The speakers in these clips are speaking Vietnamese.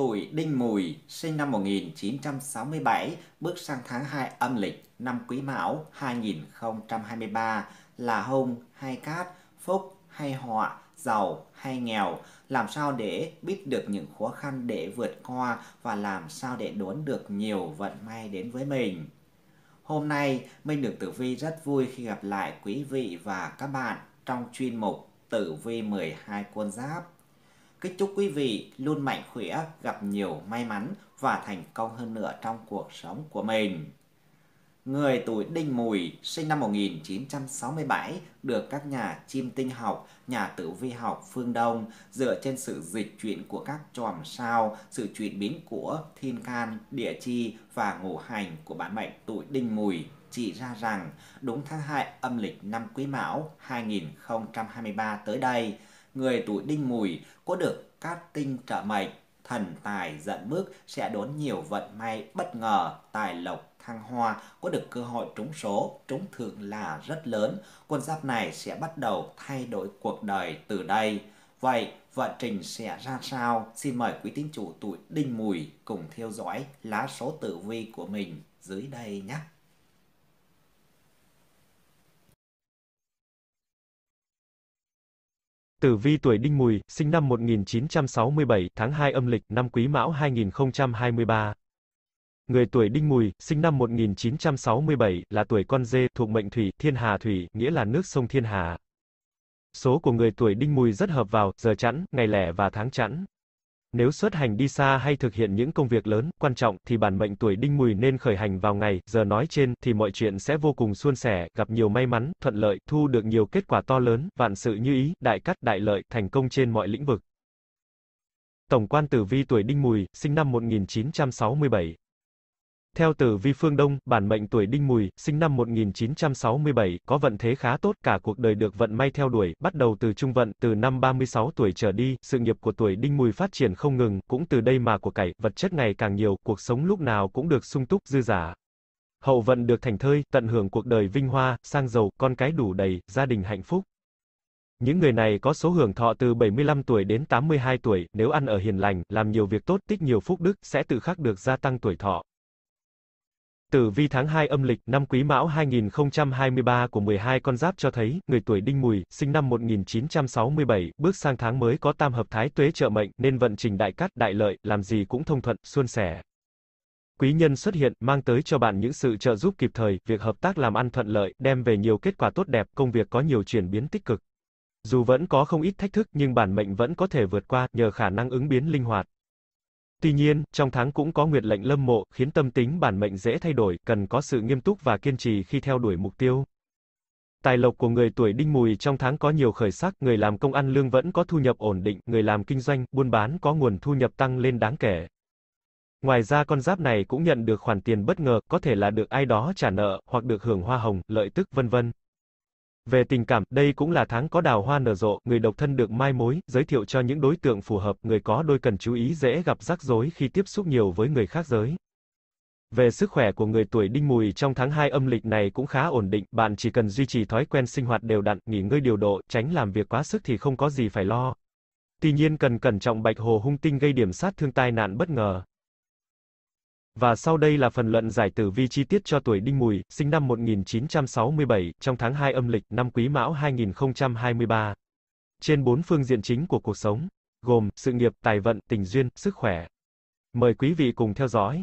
tuổi Đinh Mùi, sinh năm 1967, bước sang tháng 2 âm lịch năm Quý Mão 2023 là hung hay cát, phúc hay họa, giàu hay nghèo, làm sao để biết được những khó khăn để vượt qua và làm sao để đốn được nhiều vận may đến với mình. Hôm nay, Minh được Tử Vi rất vui khi gặp lại quý vị và các bạn trong chuyên mục Tử Vi 12 quân giáp Kính chúc quý vị luôn mạnh khỏe, gặp nhiều may mắn và thành công hơn nữa trong cuộc sống của mình. Người tuổi Đinh Mùi sinh năm 1967 được các nhà chiêm tinh học, nhà tử vi học phương Đông dựa trên sự dịch chuyển của các chòm sao, sự chuyển biến của thiên can, địa chi và ngũ hành của bản mệnh tuổi Đinh Mùi chỉ ra rằng đúng tháng 2 âm lịch năm Quý Mão 2023 tới đây người tuổi đinh mùi có được cát tinh trợ mệnh, thần tài dẫn bước sẽ đón nhiều vận may bất ngờ, tài lộc thăng hoa, có được cơ hội trúng số, trúng thưởng là rất lớn. Con giáp này sẽ bắt đầu thay đổi cuộc đời từ đây. Vậy vận trình sẽ ra sao? Xin mời quý tín chủ tuổi Đinh Mùi cùng theo dõi lá số tử vi của mình dưới đây nhé. Tử vi tuổi Đinh Mùi, sinh năm 1967, tháng 2 âm lịch, năm Quý Mão 2023. Người tuổi Đinh Mùi, sinh năm 1967, là tuổi con dê, thuộc mệnh thủy, thiên hà thủy, nghĩa là nước sông thiên hà. Số của người tuổi Đinh Mùi rất hợp vào, giờ chẵn, ngày lẻ và tháng chẵn. Nếu xuất hành đi xa hay thực hiện những công việc lớn, quan trọng, thì bản mệnh tuổi đinh mùi nên khởi hành vào ngày, giờ nói trên, thì mọi chuyện sẽ vô cùng suôn sẻ, gặp nhiều may mắn, thuận lợi, thu được nhiều kết quả to lớn, vạn sự như ý, đại cát, đại lợi, thành công trên mọi lĩnh vực. Tổng quan tử vi tuổi đinh mùi, sinh năm 1967 theo tử vi phương Đông, bản mệnh tuổi Đinh Mùi, sinh năm 1967, có vận thế khá tốt, cả cuộc đời được vận may theo đuổi, bắt đầu từ trung vận, từ năm 36 tuổi trở đi, sự nghiệp của tuổi Đinh Mùi phát triển không ngừng, cũng từ đây mà của cải, vật chất ngày càng nhiều, cuộc sống lúc nào cũng được sung túc, dư giả. Hậu vận được thành thơi, tận hưởng cuộc đời vinh hoa, sang giàu, con cái đủ đầy, gia đình hạnh phúc. Những người này có số hưởng thọ từ 75 tuổi đến 82 tuổi, nếu ăn ở hiền lành, làm nhiều việc tốt, tích nhiều phúc đức, sẽ tự khắc được gia tăng tuổi thọ. Tử vi tháng 2 âm lịch năm Quý Mão 2023 của 12 con giáp cho thấy, người tuổi Đinh Mùi, sinh năm 1967, bước sang tháng mới có tam hợp thái tuế trợ mệnh, nên vận trình đại cát, đại lợi, làm gì cũng thông thuận, suôn sẻ. Quý nhân xuất hiện, mang tới cho bạn những sự trợ giúp kịp thời, việc hợp tác làm ăn thuận lợi, đem về nhiều kết quả tốt đẹp, công việc có nhiều chuyển biến tích cực. Dù vẫn có không ít thách thức, nhưng bản mệnh vẫn có thể vượt qua, nhờ khả năng ứng biến linh hoạt. Tuy nhiên, trong tháng cũng có nguyệt lệnh lâm mộ, khiến tâm tính bản mệnh dễ thay đổi, cần có sự nghiêm túc và kiên trì khi theo đuổi mục tiêu. Tài lộc của người tuổi đinh mùi trong tháng có nhiều khởi sắc, người làm công ăn lương vẫn có thu nhập ổn định, người làm kinh doanh, buôn bán có nguồn thu nhập tăng lên đáng kể. Ngoài ra con giáp này cũng nhận được khoản tiền bất ngờ, có thể là được ai đó trả nợ, hoặc được hưởng hoa hồng, lợi tức, vân vân. Về tình cảm, đây cũng là tháng có đào hoa nở rộ, người độc thân được mai mối, giới thiệu cho những đối tượng phù hợp, người có đôi cần chú ý dễ gặp rắc rối khi tiếp xúc nhiều với người khác giới. Về sức khỏe của người tuổi đinh mùi trong tháng 2 âm lịch này cũng khá ổn định, bạn chỉ cần duy trì thói quen sinh hoạt đều đặn, nghỉ ngơi điều độ, tránh làm việc quá sức thì không có gì phải lo. Tuy nhiên cần cẩn trọng bạch hồ hung tinh gây điểm sát thương tai nạn bất ngờ. Và sau đây là phần luận giải tử vi chi tiết cho tuổi Đinh Mùi, sinh năm 1967, trong tháng 2 âm lịch, năm Quý Mão 2023. Trên bốn phương diện chính của cuộc sống, gồm sự nghiệp, tài vận, tình duyên, sức khỏe. Mời quý vị cùng theo dõi.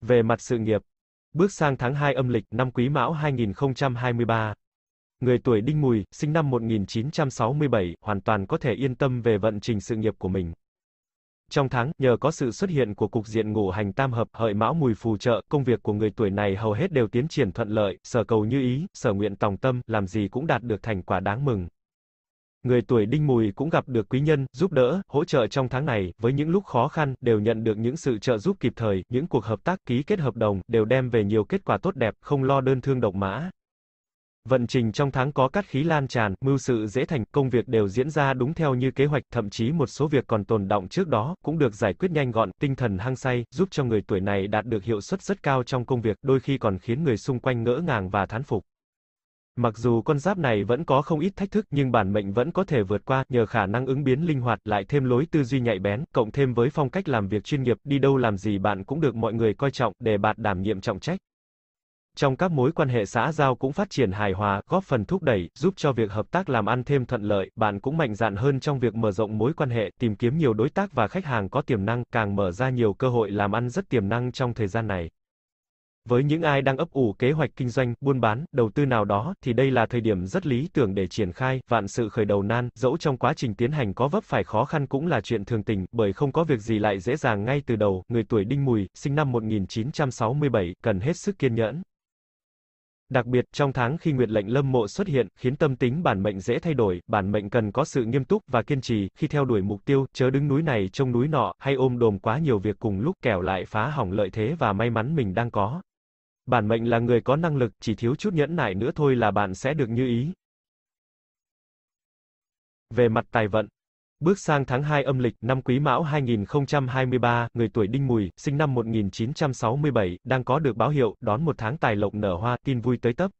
Về mặt sự nghiệp, bước sang tháng 2 âm lịch, năm Quý Mão 2023. Người tuổi Đinh Mùi, sinh năm 1967, hoàn toàn có thể yên tâm về vận trình sự nghiệp của mình. Trong tháng, nhờ có sự xuất hiện của cục diện ngũ hành tam hợp, hợi mão mùi phù trợ, công việc của người tuổi này hầu hết đều tiến triển thuận lợi, sở cầu như ý, sở nguyện tòng tâm, làm gì cũng đạt được thành quả đáng mừng. Người tuổi đinh mùi cũng gặp được quý nhân, giúp đỡ, hỗ trợ trong tháng này, với những lúc khó khăn, đều nhận được những sự trợ giúp kịp thời, những cuộc hợp tác ký kết hợp đồng, đều đem về nhiều kết quả tốt đẹp, không lo đơn thương độc mã. Vận trình trong tháng có cát khí lan tràn, mưu sự dễ thành, công việc đều diễn ra đúng theo như kế hoạch, thậm chí một số việc còn tồn động trước đó, cũng được giải quyết nhanh gọn, tinh thần hăng say, giúp cho người tuổi này đạt được hiệu suất rất cao trong công việc, đôi khi còn khiến người xung quanh ngỡ ngàng và thán phục. Mặc dù con giáp này vẫn có không ít thách thức nhưng bản mệnh vẫn có thể vượt qua nhờ khả năng ứng biến linh hoạt lại thêm lối tư duy nhạy bén, cộng thêm với phong cách làm việc chuyên nghiệp, đi đâu làm gì bạn cũng được mọi người coi trọng để bạn đảm nhiệm trọng trách trong các mối quan hệ xã giao cũng phát triển hài hòa, góp phần thúc đẩy, giúp cho việc hợp tác làm ăn thêm thuận lợi, bạn cũng mạnh dạn hơn trong việc mở rộng mối quan hệ, tìm kiếm nhiều đối tác và khách hàng có tiềm năng, càng mở ra nhiều cơ hội làm ăn rất tiềm năng trong thời gian này. Với những ai đang ấp ủ kế hoạch kinh doanh, buôn bán, đầu tư nào đó, thì đây là thời điểm rất lý tưởng để triển khai, vạn sự khởi đầu nan, dẫu trong quá trình tiến hành có vấp phải khó khăn cũng là chuyện thường tình, bởi không có việc gì lại dễ dàng ngay từ đầu, người tuổi đinh mùi, sinh năm 1967, cần hết sức kiên nhẫn. Đặc biệt, trong tháng khi nguyệt lệnh lâm mộ xuất hiện, khiến tâm tính bản mệnh dễ thay đổi, bản mệnh cần có sự nghiêm túc và kiên trì khi theo đuổi mục tiêu, chớ đứng núi này trông núi nọ, hay ôm đồm quá nhiều việc cùng lúc kẻo lại phá hỏng lợi thế và may mắn mình đang có. Bản mệnh là người có năng lực, chỉ thiếu chút nhẫn nại nữa thôi là bạn sẽ được như ý. Về mặt tài vận, Bước sang tháng 2 âm lịch, năm Quý Mão 2023, người tuổi Đinh Mùi, sinh năm 1967, đang có được báo hiệu đón một tháng tài lộc nở hoa, tin vui tới tấp.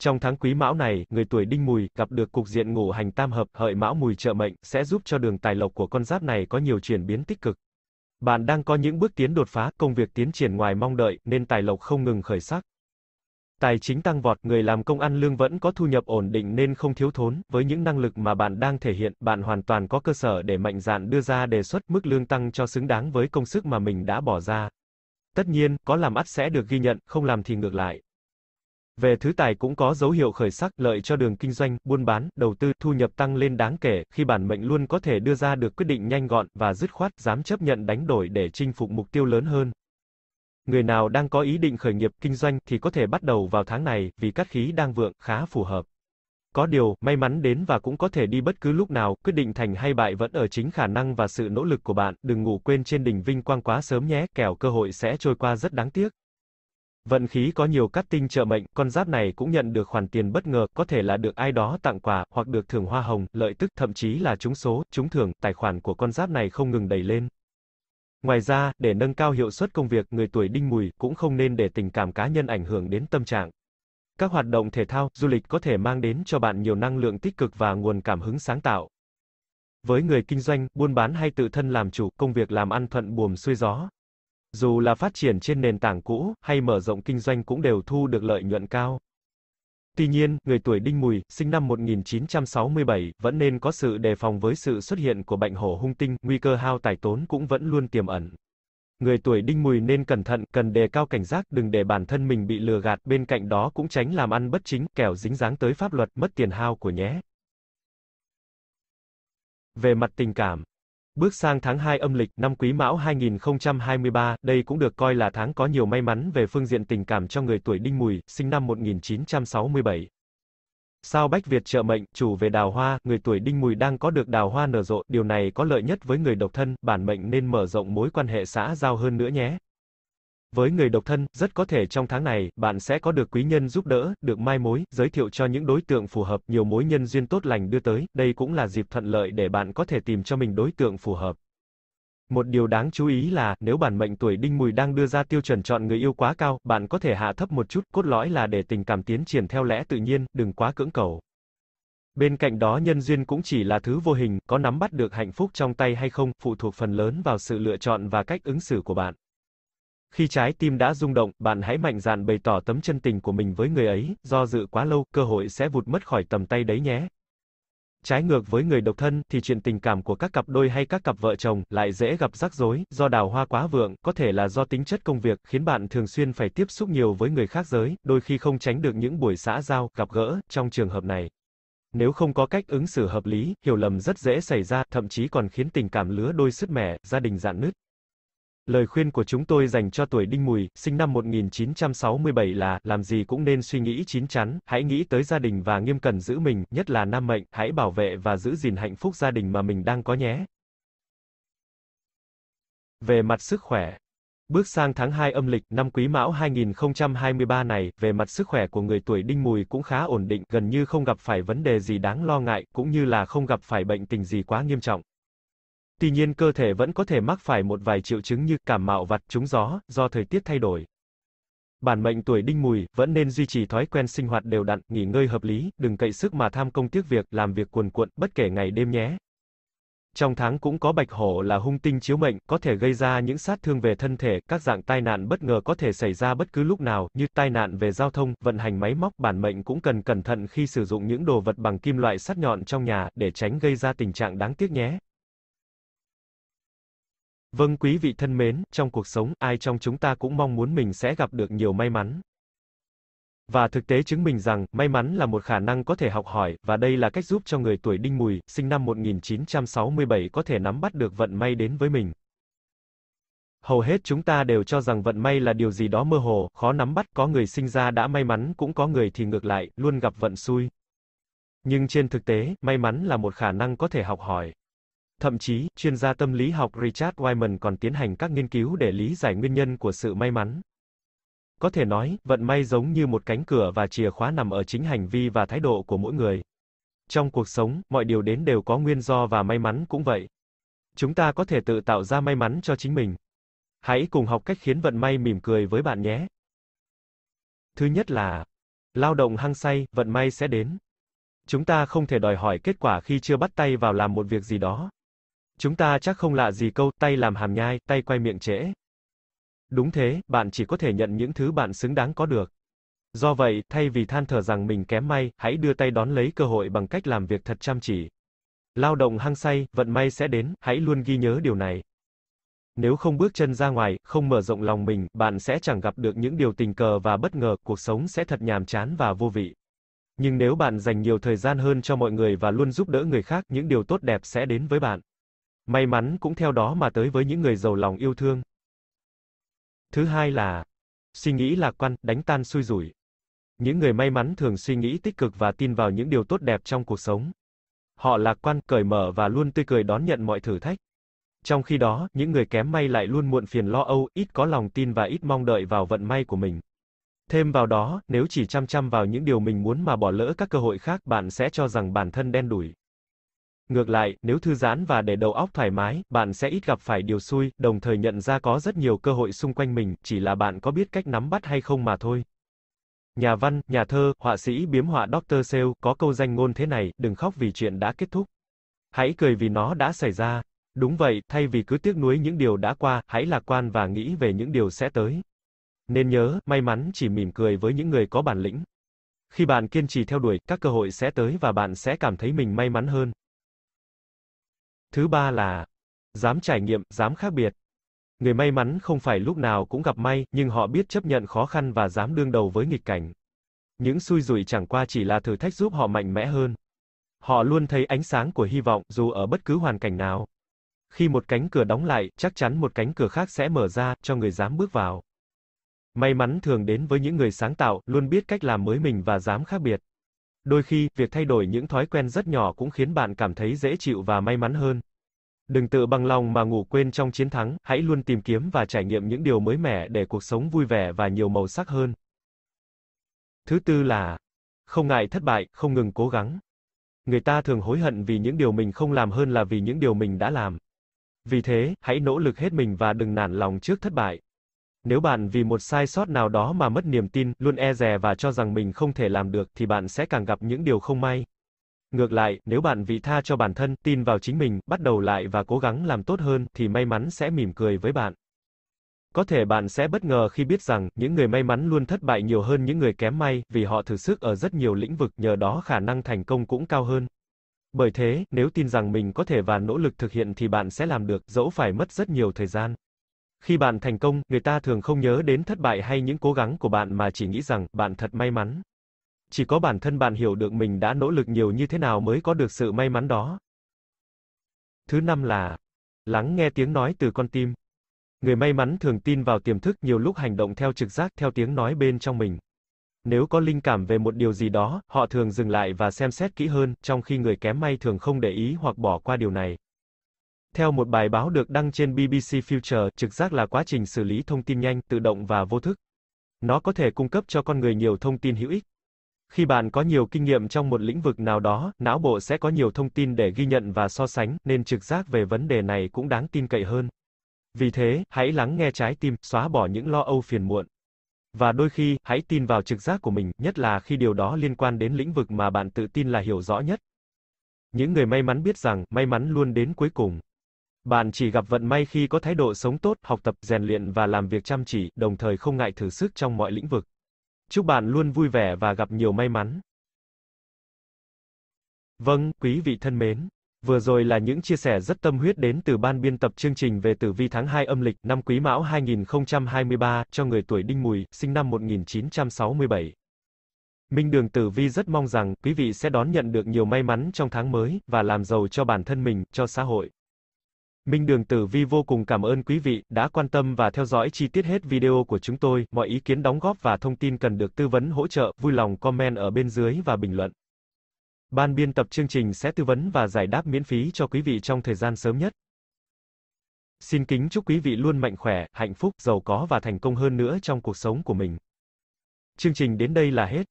Trong tháng Quý Mão này, người tuổi Đinh Mùi gặp được cục diện ngũ hành tam hợp, hợi Mão Mùi trợ mệnh sẽ giúp cho đường tài lộc của con giáp này có nhiều chuyển biến tích cực. Bạn đang có những bước tiến đột phá, công việc tiến triển ngoài mong đợi nên tài lộc không ngừng khởi sắc. Tài chính tăng vọt, người làm công ăn lương vẫn có thu nhập ổn định nên không thiếu thốn, với những năng lực mà bạn đang thể hiện, bạn hoàn toàn có cơ sở để mạnh dạn đưa ra đề xuất mức lương tăng cho xứng đáng với công sức mà mình đã bỏ ra. Tất nhiên, có làm ắt sẽ được ghi nhận, không làm thì ngược lại. Về thứ tài cũng có dấu hiệu khởi sắc, lợi cho đường kinh doanh, buôn bán, đầu tư, thu nhập tăng lên đáng kể, khi bản mệnh luôn có thể đưa ra được quyết định nhanh gọn và dứt khoát, dám chấp nhận đánh đổi để chinh phục mục tiêu lớn hơn. Người nào đang có ý định khởi nghiệp kinh doanh thì có thể bắt đầu vào tháng này, vì cát khí đang vượng, khá phù hợp. Có điều, may mắn đến và cũng có thể đi bất cứ lúc nào, quyết định thành hay bại vẫn ở chính khả năng và sự nỗ lực của bạn, đừng ngủ quên trên đỉnh vinh quang quá sớm nhé, kẻo cơ hội sẽ trôi qua rất đáng tiếc. Vận khí có nhiều cát tinh trợ mệnh, con giáp này cũng nhận được khoản tiền bất ngờ, có thể là được ai đó tặng quà, hoặc được thưởng hoa hồng, lợi tức, thậm chí là trúng số, trúng thưởng, tài khoản của con giáp này không ngừng đẩy lên. Ngoài ra, để nâng cao hiệu suất công việc, người tuổi đinh mùi cũng không nên để tình cảm cá nhân ảnh hưởng đến tâm trạng. Các hoạt động thể thao, du lịch có thể mang đến cho bạn nhiều năng lượng tích cực và nguồn cảm hứng sáng tạo. Với người kinh doanh, buôn bán hay tự thân làm chủ, công việc làm ăn thuận buồm xuôi gió. Dù là phát triển trên nền tảng cũ hay mở rộng kinh doanh cũng đều thu được lợi nhuận cao. Tuy nhiên, người tuổi đinh mùi, sinh năm 1967, vẫn nên có sự đề phòng với sự xuất hiện của bệnh hổ hung tinh, nguy cơ hao tài tốn cũng vẫn luôn tiềm ẩn. Người tuổi đinh mùi nên cẩn thận, cần đề cao cảnh giác, đừng để bản thân mình bị lừa gạt, bên cạnh đó cũng tránh làm ăn bất chính, kẻo dính dáng tới pháp luật, mất tiền hao của nhé. Về mặt tình cảm, Bước sang tháng 2 âm lịch, năm Quý Mão 2023, đây cũng được coi là tháng có nhiều may mắn về phương diện tình cảm cho người tuổi Đinh Mùi, sinh năm 1967. Sao Bách Việt trợ mệnh, chủ về đào hoa, người tuổi Đinh Mùi đang có được đào hoa nở rộ, điều này có lợi nhất với người độc thân, bản mệnh nên mở rộng mối quan hệ xã giao hơn nữa nhé. Với người độc thân, rất có thể trong tháng này, bạn sẽ có được quý nhân giúp đỡ, được mai mối, giới thiệu cho những đối tượng phù hợp, nhiều mối nhân duyên tốt lành đưa tới, đây cũng là dịp thuận lợi để bạn có thể tìm cho mình đối tượng phù hợp. Một điều đáng chú ý là, nếu bản mệnh tuổi đinh mùi đang đưa ra tiêu chuẩn chọn người yêu quá cao, bạn có thể hạ thấp một chút, cốt lõi là để tình cảm tiến triển theo lẽ tự nhiên, đừng quá cưỡng cầu. Bên cạnh đó nhân duyên cũng chỉ là thứ vô hình, có nắm bắt được hạnh phúc trong tay hay không, phụ thuộc phần lớn vào sự lựa chọn và cách ứng xử của bạn. Khi trái tim đã rung động, bạn hãy mạnh dạn bày tỏ tấm chân tình của mình với người ấy, do dự quá lâu, cơ hội sẽ vụt mất khỏi tầm tay đấy nhé. Trái ngược với người độc thân, thì chuyện tình cảm của các cặp đôi hay các cặp vợ chồng lại dễ gặp rắc rối, do đào hoa quá vượng, có thể là do tính chất công việc, khiến bạn thường xuyên phải tiếp xúc nhiều với người khác giới, đôi khi không tránh được những buổi xã giao, gặp gỡ, trong trường hợp này. Nếu không có cách ứng xử hợp lý, hiểu lầm rất dễ xảy ra, thậm chí còn khiến tình cảm lứa đôi sứt mẻ, gia đình dạn nứt. Lời khuyên của chúng tôi dành cho tuổi Đinh Mùi, sinh năm 1967 là, làm gì cũng nên suy nghĩ chín chắn, hãy nghĩ tới gia đình và nghiêm cẩn giữ mình, nhất là nam mệnh, hãy bảo vệ và giữ gìn hạnh phúc gia đình mà mình đang có nhé. Về mặt sức khỏe, Bước sang tháng 2 âm lịch, năm Quý Mão 2023 này, về mặt sức khỏe của người tuổi Đinh Mùi cũng khá ổn định, gần như không gặp phải vấn đề gì đáng lo ngại, cũng như là không gặp phải bệnh tình gì quá nghiêm trọng. Tuy nhiên cơ thể vẫn có thể mắc phải một vài triệu chứng như cảm mạo vặt, trúng gió, do thời tiết thay đổi. Bản mệnh tuổi đinh mùi, vẫn nên duy trì thói quen sinh hoạt đều đặn, nghỉ ngơi hợp lý, đừng cậy sức mà tham công tiếc việc, làm việc cuồn cuộn, bất kể ngày đêm nhé. Trong tháng cũng có bạch hổ là hung tinh chiếu mệnh, có thể gây ra những sát thương về thân thể, các dạng tai nạn bất ngờ có thể xảy ra bất cứ lúc nào, như tai nạn về giao thông, vận hành máy móc, bản mệnh cũng cần cẩn thận khi sử dụng những đồ vật bằng kim loại sắt nhọn trong nhà, để tránh gây ra tình trạng đáng tiếc nhé. Vâng quý vị thân mến, trong cuộc sống, ai trong chúng ta cũng mong muốn mình sẽ gặp được nhiều may mắn. Và thực tế chứng minh rằng, may mắn là một khả năng có thể học hỏi, và đây là cách giúp cho người tuổi đinh mùi, sinh năm 1967 có thể nắm bắt được vận may đến với mình. Hầu hết chúng ta đều cho rằng vận may là điều gì đó mơ hồ, khó nắm bắt, có người sinh ra đã may mắn, cũng có người thì ngược lại, luôn gặp vận xui. Nhưng trên thực tế, may mắn là một khả năng có thể học hỏi. Thậm chí, chuyên gia tâm lý học Richard Wyman còn tiến hành các nghiên cứu để lý giải nguyên nhân của sự may mắn. Có thể nói, vận may giống như một cánh cửa và chìa khóa nằm ở chính hành vi và thái độ của mỗi người. Trong cuộc sống, mọi điều đến đều có nguyên do và may mắn cũng vậy. Chúng ta có thể tự tạo ra may mắn cho chính mình. Hãy cùng học cách khiến vận may mỉm cười với bạn nhé. Thứ nhất là lao động hăng say, vận may sẽ đến. Chúng ta không thể đòi hỏi kết quả khi chưa bắt tay vào làm một việc gì đó. Chúng ta chắc không lạ gì câu tay làm hàm nhai, tay quay miệng trễ. Đúng thế, bạn chỉ có thể nhận những thứ bạn xứng đáng có được. Do vậy, thay vì than thở rằng mình kém may, hãy đưa tay đón lấy cơ hội bằng cách làm việc thật chăm chỉ. Lao động hăng say, vận may sẽ đến, hãy luôn ghi nhớ điều này. Nếu không bước chân ra ngoài, không mở rộng lòng mình, bạn sẽ chẳng gặp được những điều tình cờ và bất ngờ, cuộc sống sẽ thật nhàm chán và vô vị. Nhưng nếu bạn dành nhiều thời gian hơn cho mọi người và luôn giúp đỡ người khác, những điều tốt đẹp sẽ đến với bạn. May mắn cũng theo đó mà tới với những người giàu lòng yêu thương. Thứ hai là suy nghĩ lạc quan, đánh tan xui rủi. Những người may mắn thường suy nghĩ tích cực và tin vào những điều tốt đẹp trong cuộc sống. Họ lạc quan, cởi mở và luôn tươi cười đón nhận mọi thử thách. Trong khi đó, những người kém may lại luôn muộn phiền lo âu, ít có lòng tin và ít mong đợi vào vận may của mình. Thêm vào đó, nếu chỉ chăm chăm vào những điều mình muốn mà bỏ lỡ các cơ hội khác, bạn sẽ cho rằng bản thân đen đủi. Ngược lại, nếu thư giãn và để đầu óc thoải mái, bạn sẽ ít gặp phải điều xui, đồng thời nhận ra có rất nhiều cơ hội xung quanh mình, chỉ là bạn có biết cách nắm bắt hay không mà thôi. Nhà văn, nhà thơ, họa sĩ biếm họa Dr. Sale có câu danh ngôn thế này, đừng khóc vì chuyện đã kết thúc. Hãy cười vì nó đã xảy ra. Đúng vậy, thay vì cứ tiếc nuối những điều đã qua, hãy lạc quan và nghĩ về những điều sẽ tới. Nên nhớ, may mắn chỉ mỉm cười với những người có bản lĩnh. Khi bạn kiên trì theo đuổi, các cơ hội sẽ tới và bạn sẽ cảm thấy mình may mắn hơn. Thứ ba là dám trải nghiệm, dám khác biệt. Người may mắn không phải lúc nào cũng gặp may, nhưng họ biết chấp nhận khó khăn và dám đương đầu với nghịch cảnh. Những xui rủi chẳng qua chỉ là thử thách giúp họ mạnh mẽ hơn. Họ luôn thấy ánh sáng của hy vọng dù ở bất cứ hoàn cảnh nào. Khi một cánh cửa đóng lại, chắc chắn một cánh cửa khác sẽ mở ra cho người dám bước vào. May mắn thường đến với những người sáng tạo, luôn biết cách làm mới mình và dám khác biệt. Đôi khi, việc thay đổi những thói quen rất nhỏ cũng khiến bạn cảm thấy dễ chịu và may mắn hơn. Đừng tự bằng lòng mà ngủ quên trong chiến thắng, hãy luôn tìm kiếm và trải nghiệm những điều mới mẻ để cuộc sống vui vẻ và nhiều màu sắc hơn. Thứ tư là không ngại thất bại, không ngừng cố gắng. Người ta thường hối hận vì những điều mình không làm hơn là vì những điều mình đã làm. Vì thế, hãy nỗ lực hết mình và đừng nản lòng trước thất bại. Nếu bạn vì một sai sót nào đó mà mất niềm tin, luôn e dè và cho rằng mình không thể làm được, thì bạn sẽ càng gặp những điều không may. Ngược lại, nếu bạn vị tha cho bản thân, tin vào chính mình, bắt đầu lại và cố gắng làm tốt hơn, thì may mắn sẽ mỉm cười với bạn. Có thể bạn sẽ bất ngờ khi biết rằng, những người may mắn luôn thất bại nhiều hơn những người kém may, vì họ thử sức ở rất nhiều lĩnh vực, nhờ đó khả năng thành công cũng cao hơn. Bởi thế, nếu tin rằng mình có thể và nỗ lực thực hiện thì bạn sẽ làm được, dẫu phải mất rất nhiều thời gian. Khi bạn thành công, người ta thường không nhớ đến thất bại hay những cố gắng của bạn mà chỉ nghĩ rằng bạn thật may mắn. Chỉ có bản thân bạn hiểu được mình đã nỗ lực nhiều như thế nào mới có được sự may mắn đó. Thứ năm là lắng nghe tiếng nói từ con tim. Người may mắn thường tin vào tiềm thức, nhiều lúc hành động theo trực giác, theo tiếng nói bên trong mình. Nếu có linh cảm về một điều gì đó, họ thường dừng lại và xem xét kỹ hơn, trong khi người kém may thường không để ý hoặc bỏ qua điều này. Theo một bài báo được đăng trên BBC Future, trực giác là quá trình xử lý thông tin nhanh, tự động và vô thức. Nó có thể cung cấp cho con người nhiều thông tin hữu ích. Khi bạn có nhiều kinh nghiệm trong một lĩnh vực nào đó, não bộ sẽ có nhiều thông tin để ghi nhận và so sánh, nên trực giác về vấn đề này cũng đáng tin cậy hơn. Vì thế, hãy lắng nghe trái tim, xóa bỏ những lo âu phiền muộn. Và đôi khi, hãy tin vào trực giác của mình, nhất là khi điều đó liên quan đến lĩnh vực mà bạn tự tin là hiểu rõ nhất. Những người may mắn biết rằng, may mắn luôn đến cuối cùng. Bạn chỉ gặp vận may khi có thái độ sống tốt, học tập, rèn luyện và làm việc chăm chỉ, đồng thời không ngại thử sức trong mọi lĩnh vực. Chúc bạn luôn vui vẻ và gặp nhiều may mắn. Vâng, quý vị thân mến, vừa rồi là những chia sẻ rất tâm huyết đến từ ban biên tập chương trình về tử vi tháng 2 âm lịch năm Quý Mão 2023 cho người tuổi Đinh Mùi, sinh năm 1967. Minh Đường Tử Vi rất mong rằng quý vị sẽ đón nhận được nhiều may mắn trong tháng mới và làm giàu cho bản thân mình, cho xã hội. Minh Đường Tử Vi vô cùng cảm ơn quý vị đã quan tâm và theo dõi chi tiết hết video của chúng tôi. Mọi ý kiến đóng góp và thông tin cần được tư vấn hỗ trợ, vui lòng comment ở bên dưới và bình luận. Ban biên tập chương trình sẽ tư vấn và giải đáp miễn phí cho quý vị trong thời gian sớm nhất. Xin kính chúc quý vị luôn mạnh khỏe, hạnh phúc, giàu có và thành công hơn nữa trong cuộc sống của mình. Chương trình đến đây là hết.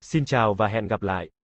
Xin chào và hẹn gặp lại.